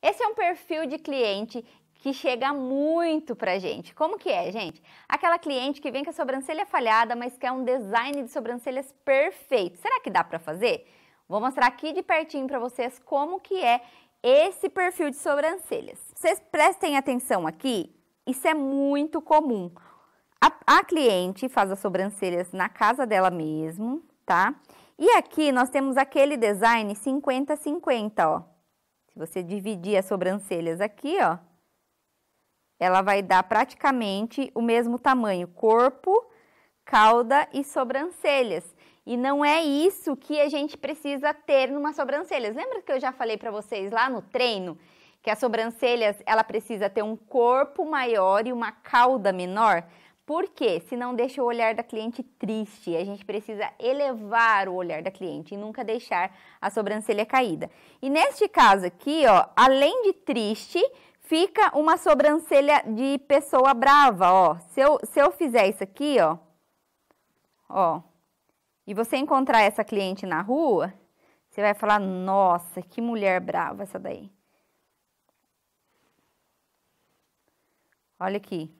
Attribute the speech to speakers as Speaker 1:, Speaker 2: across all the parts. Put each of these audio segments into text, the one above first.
Speaker 1: Esse é um perfil de cliente que chega muito pra gente. Como que é, gente? Aquela cliente que vem com a sobrancelha falhada, mas quer um design de sobrancelhas perfeito. Será que dá para fazer? Vou mostrar aqui de pertinho para vocês como que é esse perfil de sobrancelhas. Vocês prestem atenção aqui, isso é muito comum. A, a cliente faz as sobrancelhas na casa dela mesmo, tá? E aqui nós temos aquele design 50-50, ó você dividir as sobrancelhas aqui, ó, ela vai dar praticamente o mesmo tamanho, corpo, cauda e sobrancelhas. E não é isso que a gente precisa ter numa sobrancelhas. Lembra que eu já falei para vocês lá no treino que as sobrancelhas, ela precisa ter um corpo maior e uma cauda menor? Porque se não deixa o olhar da cliente triste, a gente precisa elevar o olhar da cliente e nunca deixar a sobrancelha caída. E neste caso aqui, ó, além de triste, fica uma sobrancelha de pessoa brava, ó. Se eu, se eu fizer isso aqui, ó, ó, e você encontrar essa cliente na rua, você vai falar, nossa, que mulher brava essa daí. Olha aqui,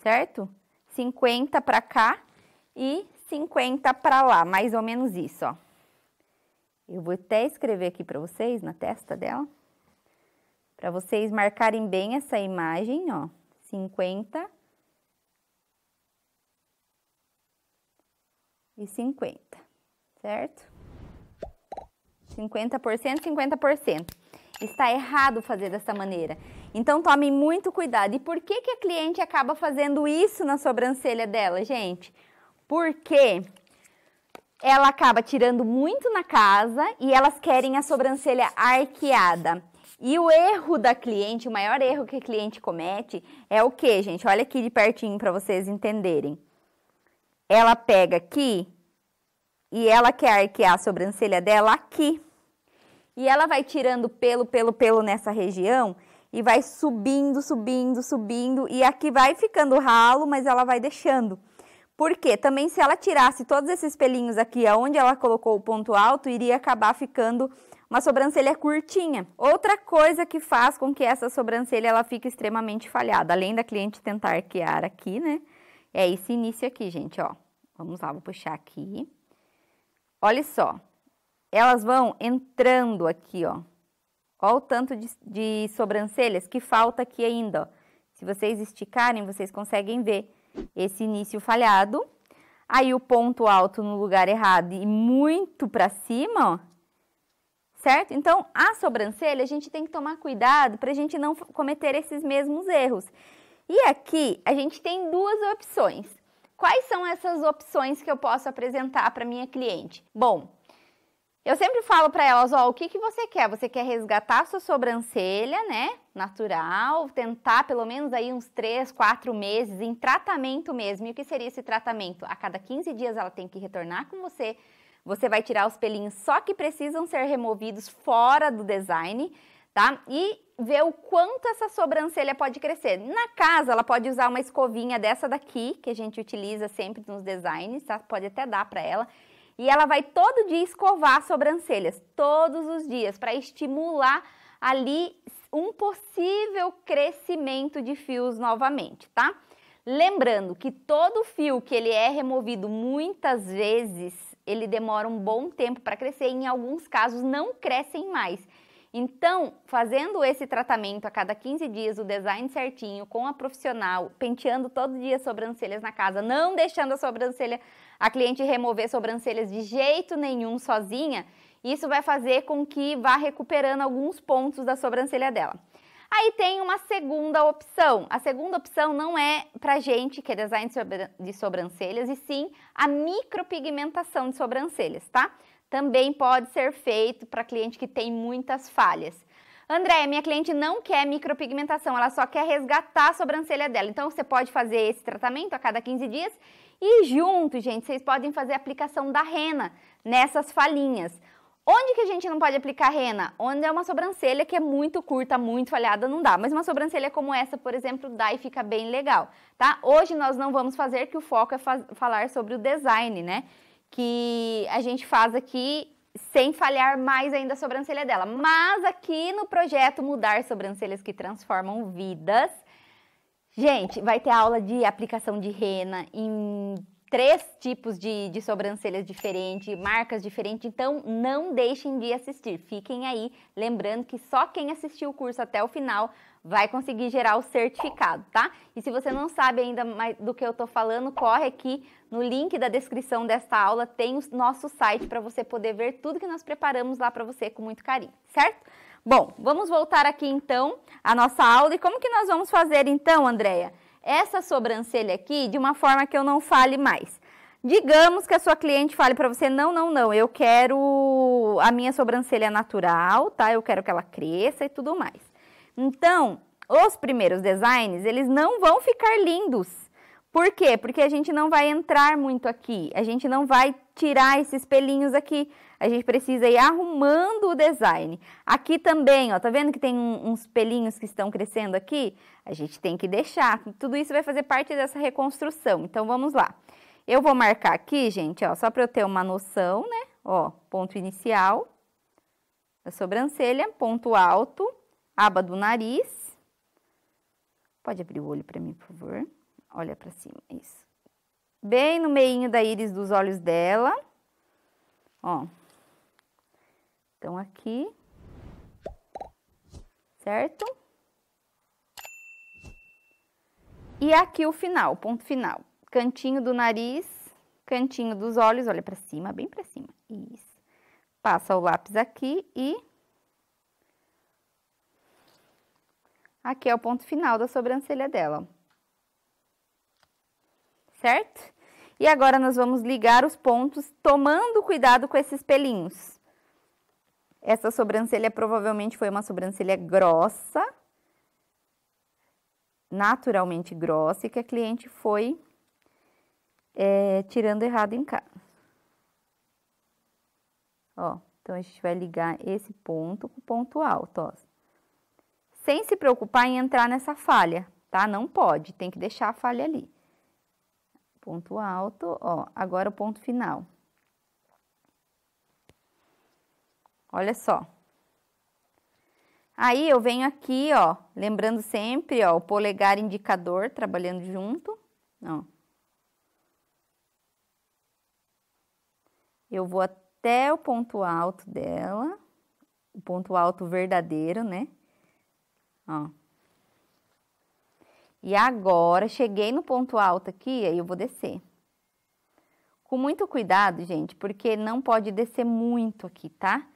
Speaker 1: certo? 50 para cá e 50 para lá, mais ou menos isso, ó. Eu vou até escrever aqui para vocês, na testa dela, para vocês marcarem bem essa imagem, ó, 50 e 50, certo? 50%, 50%. Está errado fazer dessa maneira. Então tome muito cuidado. E por que, que a cliente acaba fazendo isso na sobrancelha dela, gente? Porque ela acaba tirando muito na casa e elas querem a sobrancelha arqueada. E o erro da cliente, o maior erro que a cliente comete é o que, gente? Olha aqui de pertinho para vocês entenderem. Ela pega aqui e ela quer arquear a sobrancelha dela aqui. E ela vai tirando pelo, pelo, pelo nessa região e vai subindo, subindo, subindo e aqui vai ficando ralo, mas ela vai deixando. Porque também se ela tirasse todos esses pelinhos aqui, aonde ela colocou o ponto alto, iria acabar ficando uma sobrancelha curtinha. Outra coisa que faz com que essa sobrancelha ela fique extremamente falhada, além da cliente tentar arquear aqui, né? É esse início aqui, gente, ó. Vamos lá, vou puxar aqui. Olha só. Elas vão entrando aqui, ó. Olha o tanto de, de sobrancelhas que falta aqui ainda. Ó. Se vocês esticarem, vocês conseguem ver esse início falhado. Aí o ponto alto no lugar errado e muito para cima, ó. Certo? Então, a sobrancelha, a gente tem que tomar cuidado para a gente não cometer esses mesmos erros. E aqui, a gente tem duas opções. Quais são essas opções que eu posso apresentar para minha cliente? Bom, eu sempre falo para elas, ó, o que, que você quer? Você quer resgatar sua sobrancelha, né? Natural, tentar pelo menos aí uns 3, 4 meses em tratamento mesmo. E o que seria esse tratamento? A cada 15 dias ela tem que retornar com você. Você vai tirar os pelinhos só que precisam ser removidos fora do design, tá? E ver o quanto essa sobrancelha pode crescer. Na casa, ela pode usar uma escovinha dessa daqui, que a gente utiliza sempre nos designs, tá? Pode até dar para ela e ela vai todo dia escovar as sobrancelhas, todos os dias, para estimular ali um possível crescimento de fios novamente, tá? Lembrando que todo fio que ele é removido muitas vezes, ele demora um bom tempo para crescer e em alguns casos não crescem mais. Então, fazendo esse tratamento a cada 15 dias, o design certinho, com a profissional, penteando todo dia as sobrancelhas na casa, não deixando a sobrancelha a cliente remover sobrancelhas de jeito nenhum sozinha, isso vai fazer com que vá recuperando alguns pontos da sobrancelha dela. Aí tem uma segunda opção. A segunda opção não é pra gente que é design de sobrancelhas, e sim a micropigmentação de sobrancelhas, tá? Também pode ser feito para cliente que tem muitas falhas. André, minha cliente não quer micropigmentação, ela só quer resgatar a sobrancelha dela. Então você pode fazer esse tratamento a cada 15 dias e junto, gente, vocês podem fazer a aplicação da rena nessas falhinhas. Onde que a gente não pode aplicar rena? Onde é uma sobrancelha que é muito curta, muito falhada, não dá. Mas uma sobrancelha como essa, por exemplo, dá e fica bem legal, tá? Hoje nós não vamos fazer, que o foco é falar sobre o design, né? Que a gente faz aqui sem falhar mais ainda a sobrancelha dela. Mas aqui no projeto Mudar Sobrancelhas que Transformam Vidas, gente, vai ter aula de aplicação de rena em três tipos de, de sobrancelhas diferentes, marcas diferentes, então não deixem de assistir. Fiquem aí, lembrando que só quem assistiu o curso até o final vai conseguir gerar o certificado, tá? E se você não sabe ainda mais do que eu tô falando, corre aqui no link da descrição desta aula, tem o nosso site para você poder ver tudo que nós preparamos lá para você com muito carinho, certo? Bom, vamos voltar aqui então à nossa aula. E como que nós vamos fazer então, Andréia? essa sobrancelha aqui de uma forma que eu não fale mais. Digamos que a sua cliente fale para você, não, não, não, eu quero a minha sobrancelha natural, tá? Eu quero que ela cresça e tudo mais. Então, os primeiros designs, eles não vão ficar lindos. Por quê? Porque a gente não vai entrar muito aqui, a gente não vai tirar esses pelinhos aqui, a gente precisa ir arrumando o design. Aqui também, ó, tá vendo que tem um, uns pelinhos que estão crescendo aqui? A gente tem que deixar, tudo isso vai fazer parte dessa reconstrução. Então, vamos lá. Eu vou marcar aqui, gente, ó, só para eu ter uma noção, né? Ó, ponto inicial da sobrancelha, ponto alto, aba do nariz. Pode abrir o olho para mim, por favor. Olha para cima, isso. Bem no meinho da íris dos olhos dela. Ó, então, aqui, certo? E aqui o final, ponto final. Cantinho do nariz, cantinho dos olhos, olha para cima, bem para cima. Isso. Passa o lápis aqui e... Aqui é o ponto final da sobrancelha dela, ó. Certo? E agora, nós vamos ligar os pontos, tomando cuidado com esses pelinhos. Essa sobrancelha provavelmente foi uma sobrancelha grossa, naturalmente grossa, e que a cliente foi é, tirando errado em casa. Ó, então a gente vai ligar esse ponto com o ponto alto, ó. Sem se preocupar em entrar nessa falha, tá? Não pode, tem que deixar a falha ali. Ponto alto, ó, agora o ponto final. Olha só. Aí, eu venho aqui, ó, lembrando sempre, ó, o polegar indicador trabalhando junto, ó. Eu vou até o ponto alto dela, o ponto alto verdadeiro, né? Ó. E agora, cheguei no ponto alto aqui, aí eu vou descer. Com muito cuidado, gente, porque não pode descer muito aqui, tá? Tá?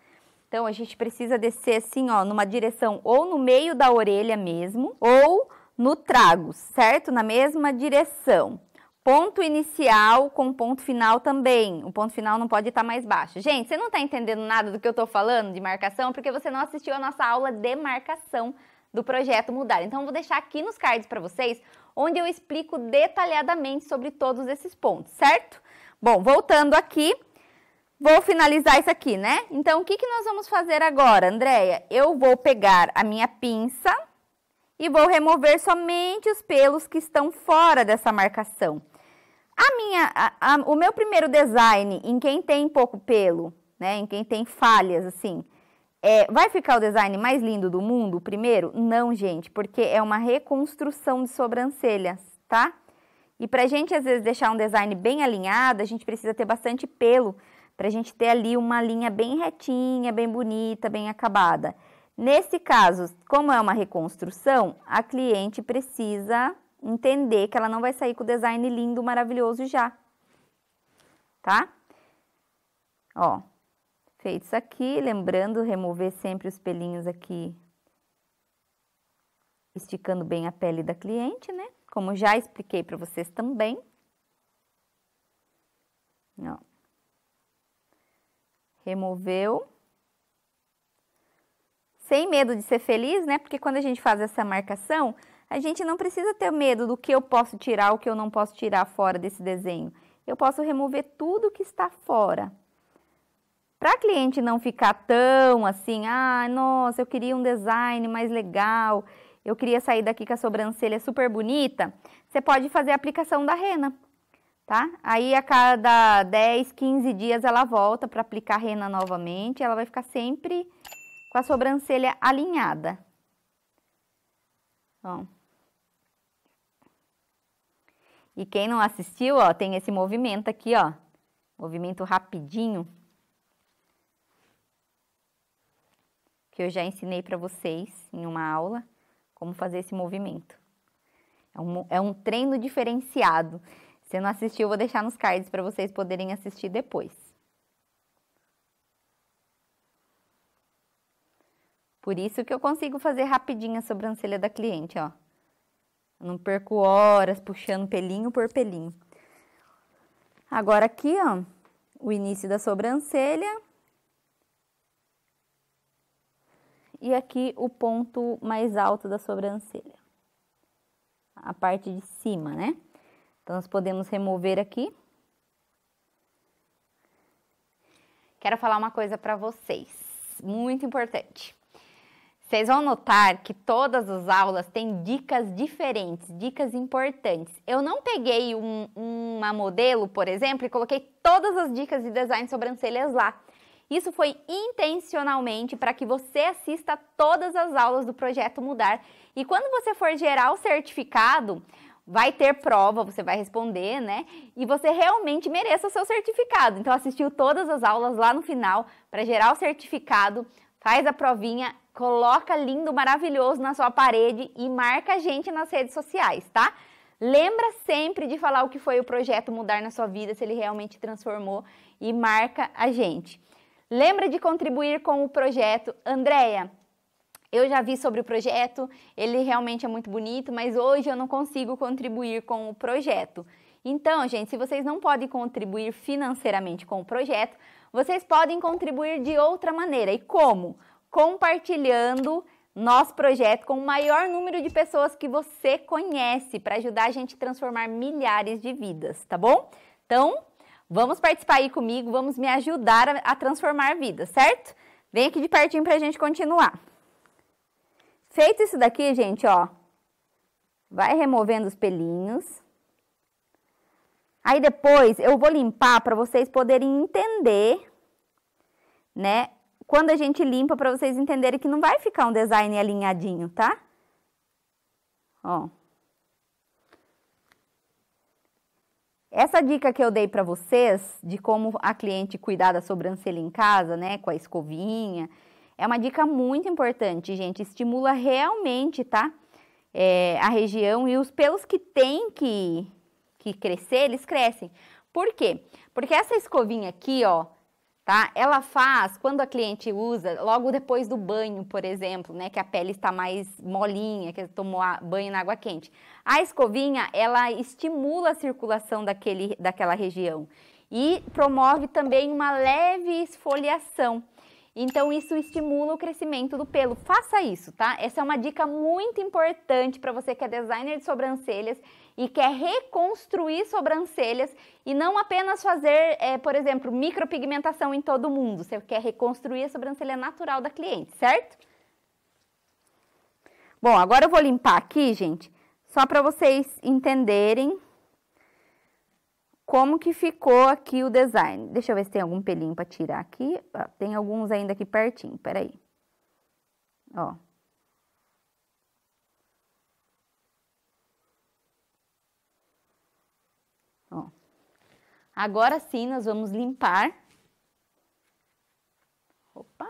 Speaker 1: Então a gente precisa descer assim, ó, numa direção ou no meio da orelha mesmo, ou no trago, certo? Na mesma direção. Ponto inicial com ponto final também. O ponto final não pode estar mais baixo. Gente, você não está entendendo nada do que eu estou falando de marcação porque você não assistiu a nossa aula de marcação do projeto Mudar. Então, eu vou deixar aqui nos cards para vocês onde eu explico detalhadamente sobre todos esses pontos, certo? Bom, voltando aqui, Vou finalizar isso aqui, né? Então, o que, que nós vamos fazer agora, Andréia? Eu vou pegar a minha pinça e vou remover somente os pelos que estão fora dessa marcação. A minha, a, a, o meu primeiro design, em quem tem pouco pelo, né? Em quem tem falhas, assim, é, vai ficar o design mais lindo do mundo, primeiro? Não, gente, porque é uma reconstrução de sobrancelhas, tá? E pra gente, às vezes, deixar um design bem alinhado, a gente precisa ter bastante pelo, para a gente ter ali uma linha bem retinha, bem bonita, bem acabada. Nesse caso, como é uma reconstrução, a cliente precisa entender que ela não vai sair com o design lindo, maravilhoso já, tá? Ó, feito isso aqui, lembrando, remover sempre os pelinhos aqui, esticando bem a pele da cliente, né? Como já expliquei para vocês também. Ó, removeu. Sem medo de ser feliz, né? Porque quando a gente faz essa marcação, a gente não precisa ter medo do que eu posso tirar, o que eu não posso tirar fora desse desenho. Eu posso remover tudo que está fora. Para a cliente não ficar tão assim, ah, nossa, eu queria um design mais legal, eu queria sair daqui com a sobrancelha super bonita, você pode fazer a aplicação da rena tá? Aí a cada 10, 15 dias ela volta para aplicar rena novamente, ela vai ficar sempre com a sobrancelha alinhada. Bom. E quem não assistiu, ó, tem esse movimento aqui, ó. Movimento rapidinho. Que eu já ensinei para vocês em uma aula como fazer esse movimento. é um, é um treino diferenciado. Se não assistiu, eu vou deixar nos cards para vocês poderem assistir depois. Por isso que eu consigo fazer rapidinho a sobrancelha da cliente, ó. Eu não perco horas puxando pelinho por pelinho. Agora aqui, ó, o início da sobrancelha. E aqui o ponto mais alto da sobrancelha. A parte de cima, né? Então, nós podemos remover aqui. Quero falar uma coisa para vocês, muito importante. Vocês vão notar que todas as aulas têm dicas diferentes, dicas importantes. Eu não peguei um, uma modelo, por exemplo, e coloquei todas as dicas de design sobrancelhas lá. Isso foi intencionalmente para que você assista todas as aulas do projeto Mudar. E quando você for gerar o certificado, vai ter prova, você vai responder, né? E você realmente mereça o seu certificado. Então assistiu todas as aulas lá no final para gerar o certificado, faz a provinha, coloca lindo, maravilhoso na sua parede e marca a gente nas redes sociais, tá? Lembra sempre de falar o que foi o projeto mudar na sua vida, se ele realmente transformou e marca a gente. Lembra de contribuir com o projeto Andréia, eu já vi sobre o projeto, ele realmente é muito bonito, mas hoje eu não consigo contribuir com o projeto. Então, gente, se vocês não podem contribuir financeiramente com o projeto, vocês podem contribuir de outra maneira. E como? Compartilhando nosso projeto com o maior número de pessoas que você conhece para ajudar a gente a transformar milhares de vidas, tá bom? Então, vamos participar aí comigo, vamos me ajudar a, transformar vidas, certo? Vem aqui de pertinho para a gente continuar. Feito isso daqui, gente, ó, vai removendo os pelinhos. Aí depois eu vou limpar para vocês poderem entender, né? Quando a gente limpa para vocês entenderem que não vai ficar um design alinhadinho, tá? Ó. Essa dica que eu dei para vocês de como a cliente cuidar da sobrancelha em casa, né, com a escovinha, é uma dica muito importante, gente. Estimula realmente, tá? É, a região e os pelos que tem que, que crescer, eles crescem. Por quê? Porque essa escovinha aqui, ó, tá? Ela faz, quando a cliente usa, logo depois do banho, por exemplo, né? Que a pele está mais molinha, que tomou banho na água quente. A escovinha, ela estimula a circulação daquele, daquela região e promove também uma leve esfoliação. Então isso estimula o crescimento do pelo. Faça isso, tá? Essa é uma dica muito importante para você que é designer de sobrancelhas e quer reconstruir sobrancelhas e não apenas fazer, é, por exemplo, micropigmentação em todo mundo. Você quer reconstruir a sobrancelha natural da cliente, certo? Bom, agora eu vou limpar aqui, gente, só para vocês entenderem como que ficou aqui o design. Deixa eu ver se tem algum pelinho para tirar aqui. tem alguns ainda aqui pertinho, peraí. Ó. Ó. Agora sim, nós vamos limpar. Opa.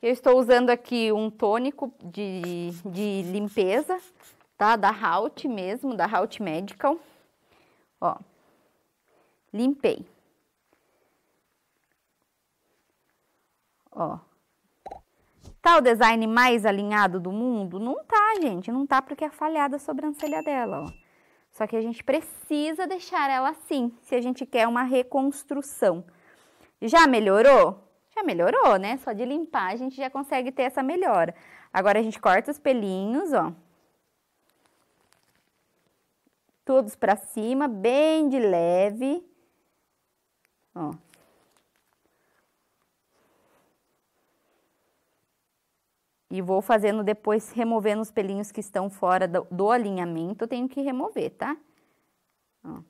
Speaker 1: Eu estou usando aqui um tônico de, de limpeza, tá? Da Halt mesmo, da Halt Medical. Ó, limpei. Ó. Tá o design mais alinhado do mundo? Não tá, gente. Não tá porque é falhada a sobrancelha dela, ó. Só que a gente precisa deixar ela assim, se a gente quer uma reconstrução. Já melhorou? Já melhorou, né? Só de limpar a gente já consegue ter essa melhora. Agora a gente corta os pelinhos, ó todos para cima, bem de leve. Ó. E vou fazendo depois, removendo os pelinhos que estão fora do, do alinhamento, tenho que remover, tá? Ó.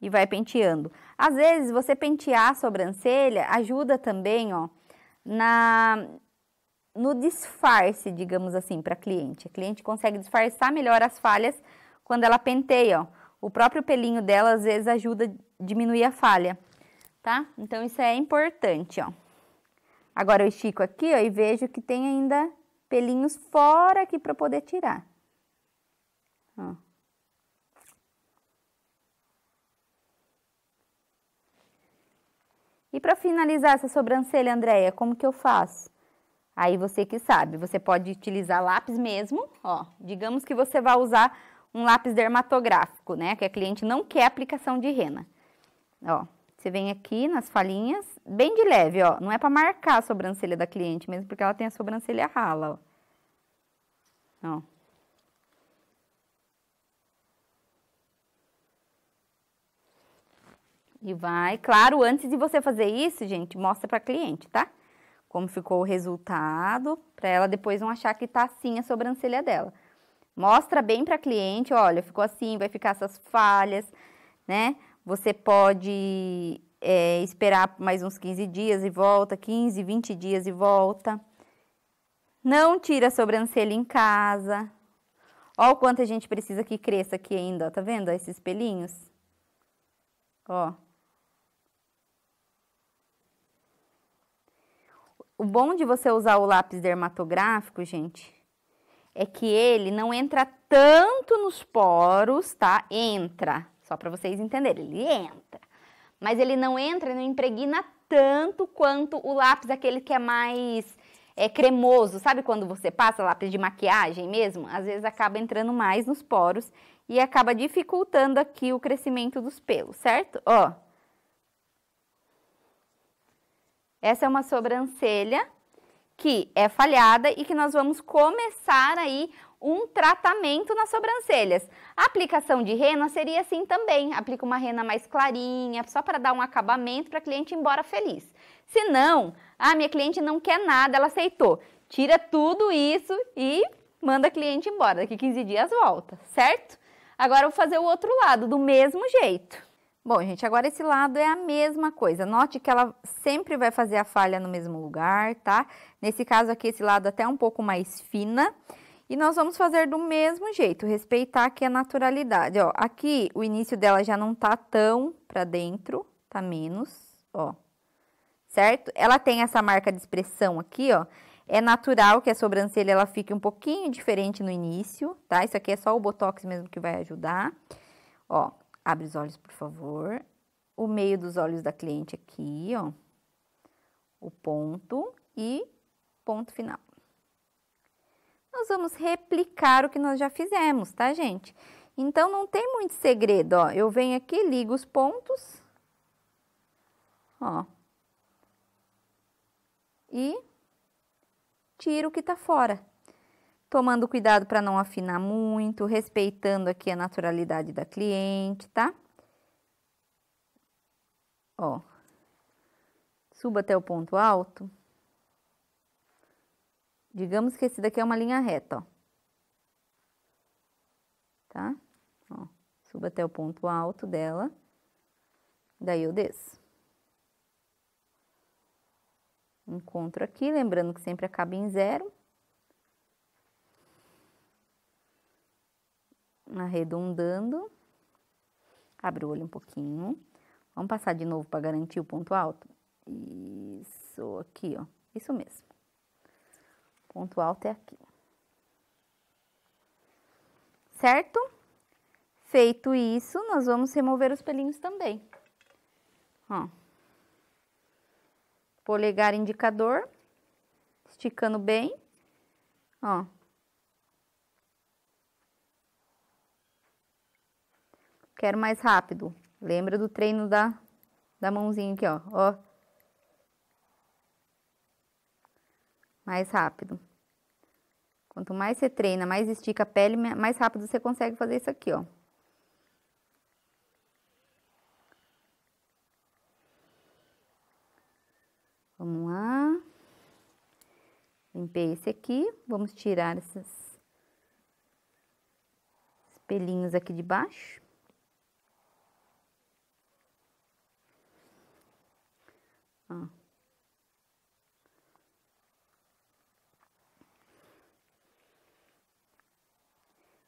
Speaker 1: E vai penteando. Às vezes, você pentear a sobrancelha ajuda também, ó, na, no disfarce, digamos assim, para cliente. A cliente consegue disfarçar melhor as falhas quando ela penteia, ó. O próprio pelinho dela às vezes ajuda a diminuir a falha, tá? Então isso é importante, ó. Agora eu estico aqui, ó, e vejo que tem ainda pelinhos fora aqui para poder tirar. Ó. E para finalizar essa sobrancelha, Andréia, como que eu faço? Aí você que sabe, você pode utilizar lápis mesmo, ó. Digamos que você vai usar um lápis dermatográfico, né? Que a cliente não quer aplicação de rena. Ó, você vem aqui nas falhinhas, bem de leve, ó. Não é para marcar a sobrancelha da cliente, mesmo porque ela tem a sobrancelha rala, ó. Ó. E vai, claro, antes de você fazer isso, gente, mostra para cliente, tá? como ficou o resultado, para ela depois não achar que tá assim a sobrancelha dela. Mostra bem para a cliente, olha, ficou assim, vai ficar essas falhas, né? Você pode é, esperar mais uns 15 dias e volta, 15, 20 dias e volta. Não tira a sobrancelha em casa. Olha o quanto a gente precisa que cresça aqui ainda, ó, tá vendo? esses pelinhos. Ó, O bom de você usar o lápis dermatográfico, gente, é que ele não entra tanto nos poros, tá? Entra, só para vocês entenderem, ele entra. Mas ele não entra, não impregna tanto quanto o lápis aquele que é mais é, cremoso. Sabe quando você passa lápis de maquiagem mesmo? Às vezes acaba entrando mais nos poros e acaba dificultando aqui o crescimento dos pelos, certo? Ó, Essa é uma sobrancelha que é falhada e que nós vamos começar aí um tratamento nas sobrancelhas. A aplicação de rena seria assim também. Aplica uma rena mais clarinha, só para dar um acabamento para a cliente ir embora feliz. Se não, ah, minha cliente não quer nada, ela aceitou. Tira tudo isso e manda a cliente embora. Daqui 15 dias volta, certo? Agora eu vou fazer o outro lado, do mesmo jeito. Bom, gente, agora esse lado é a mesma coisa. Note que ela sempre vai fazer a falha no mesmo lugar, tá? Nesse caso aqui, esse lado até é um pouco mais fina. E nós vamos fazer do mesmo jeito, respeitar aqui a naturalidade, ó. Aqui, o início dela já não tá tão pra dentro, tá menos, ó. Certo? Ela tem essa marca de expressão aqui, ó. É natural que a sobrancelha, ela fique um pouquinho diferente no início, tá? Isso aqui é só o Botox mesmo que vai ajudar. Ó, Abre os olhos, por favor. O meio dos olhos da cliente aqui, ó. O ponto e ponto final. Nós vamos replicar o que nós já fizemos, tá, gente? Então, não tem muito segredo, ó. Eu venho aqui, ligo os pontos. Ó. E tiro o que tá fora, tomando cuidado para não afinar muito, respeitando aqui a naturalidade da cliente, tá? Ó, suba até o ponto alto. Digamos que esse daqui é uma linha reta, ó. Tá? Ó, suba até o ponto alto dela, daí eu desço. Encontro aqui, lembrando que sempre acaba em zero. arredondando. Abre o olho um pouquinho. Vamos passar de novo para garantir o ponto alto? Isso aqui, ó. Isso mesmo. Ponto alto é aqui. Certo? Feito isso, nós vamos remover os pelinhos também. Ó. Polegar indicador, esticando bem, ó. Quero mais rápido. Lembra do treino da, da mãozinha aqui, ó. ó. Mais rápido. Quanto mais você treina, mais estica a pele, mais rápido você consegue fazer isso aqui, ó. Vamos lá. Limpei esse aqui. Vamos tirar esses pelinhos aqui de baixo. Ó. Ah.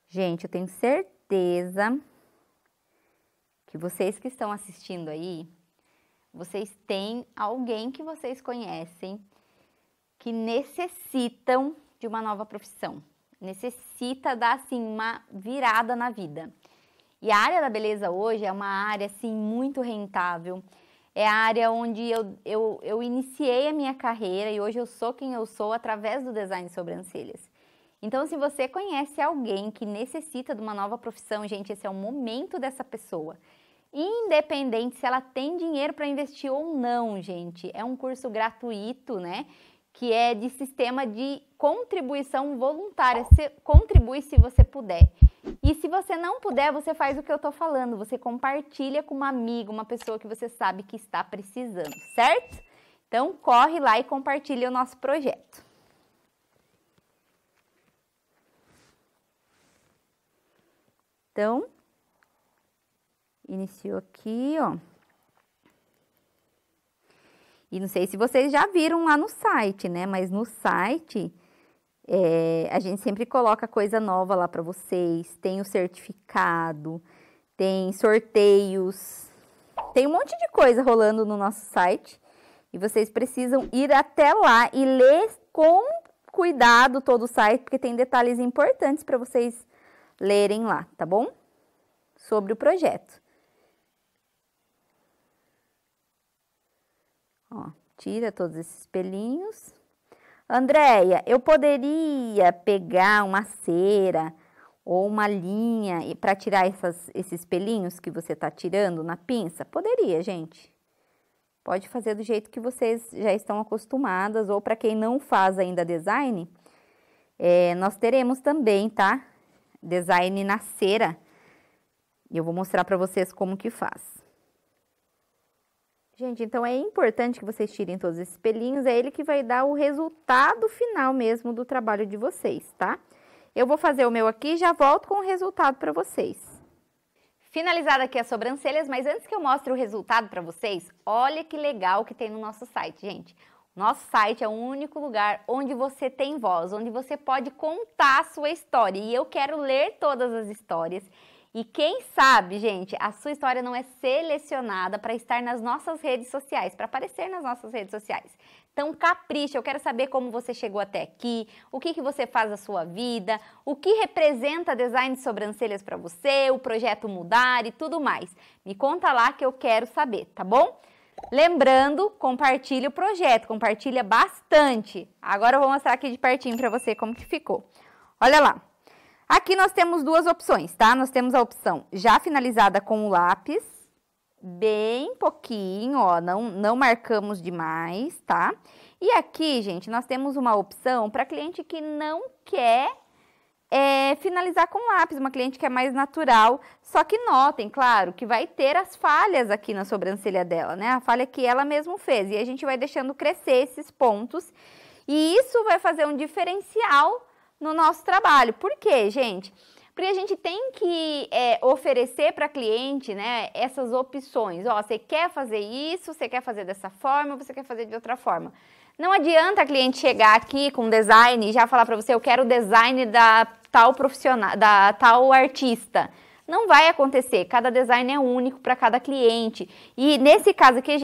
Speaker 1: Gente, eu tenho certeza que vocês que estão assistindo aí, vocês têm alguém que vocês conhecem que necessitam de uma nova profissão, necessita dar assim uma virada na vida. E a área da beleza hoje é uma área assim muito rentável é a área onde eu, eu, eu iniciei a minha carreira e hoje eu sou quem eu sou através do design de sobrancelhas. Então, se você conhece alguém que necessita de uma nova profissão, gente, esse é o momento dessa pessoa. Independente se ela tem dinheiro para investir ou não, gente. É um curso gratuito, né? Que é de sistema de contribuição voluntária. Você contribui se você puder. E se você não puder, você faz o que eu tô falando, você compartilha com uma amiga, uma pessoa que você sabe que está precisando, certo? Então corre lá e compartilha o nosso projeto. Então, iniciou aqui, ó. E não sei se vocês já viram lá no site, né? Mas no site é, a gente sempre coloca coisa nova lá para vocês. Tem o certificado, tem sorteios, tem um monte de coisa rolando no nosso site. E vocês precisam ir até lá e ler com cuidado todo o site, porque tem detalhes importantes para vocês lerem lá, tá bom? Sobre o projeto. Ó, tira todos esses pelinhos. Andréia, eu poderia pegar uma cera ou uma linha para tirar essas, esses pelinhos que você está tirando na pinça? Poderia, gente. Pode fazer do jeito que vocês já estão acostumadas, ou para quem não faz ainda design, é, nós teremos também, tá? Design na cera. Eu vou mostrar para vocês como que faz. Gente, então é importante que vocês tirem todos esses pelinhos, é ele que vai dar o resultado final mesmo do trabalho de vocês, tá? Eu vou fazer o meu aqui e já volto com o resultado para vocês. Finalizada aqui as sobrancelhas, mas antes que eu mostre o resultado para vocês, olha que legal que tem no nosso site, gente. Nosso site é o único lugar onde você tem voz, onde você pode contar a sua história. E eu quero ler todas as histórias e quem sabe, gente, a sua história não é selecionada para estar nas nossas redes sociais, para aparecer nas nossas redes sociais. Então capricha, eu quero saber como você chegou até aqui, o que, que você faz da sua vida, o que representa design de sobrancelhas para você, o projeto Mudar e tudo mais. Me conta lá que eu quero saber, tá bom? Lembrando, compartilha o projeto, compartilha bastante. Agora eu vou mostrar aqui de pertinho para você como que ficou. Olha lá. Aqui nós temos duas opções, tá? Nós temos a opção já finalizada com o lápis, bem pouquinho, ó, não, não marcamos demais, tá? E aqui, gente, nós temos uma opção para cliente que não quer é, finalizar com lápis, uma cliente que é mais natural. Só que notem, claro, que vai ter as falhas aqui na sobrancelha dela, né? A falha que ela mesma fez. E a gente vai deixando crescer esses pontos. E isso vai fazer um diferencial no nosso trabalho. Por quê, gente? Porque a gente tem que é, oferecer para cliente né, essas opções. Ó, você quer fazer isso, você quer fazer dessa forma, você quer fazer de outra forma. Não adianta a cliente chegar aqui com design e já falar para você, eu quero o design da tal profissional, da tal artista. Não vai acontecer. Cada design é único para cada cliente. E nesse caso aqui,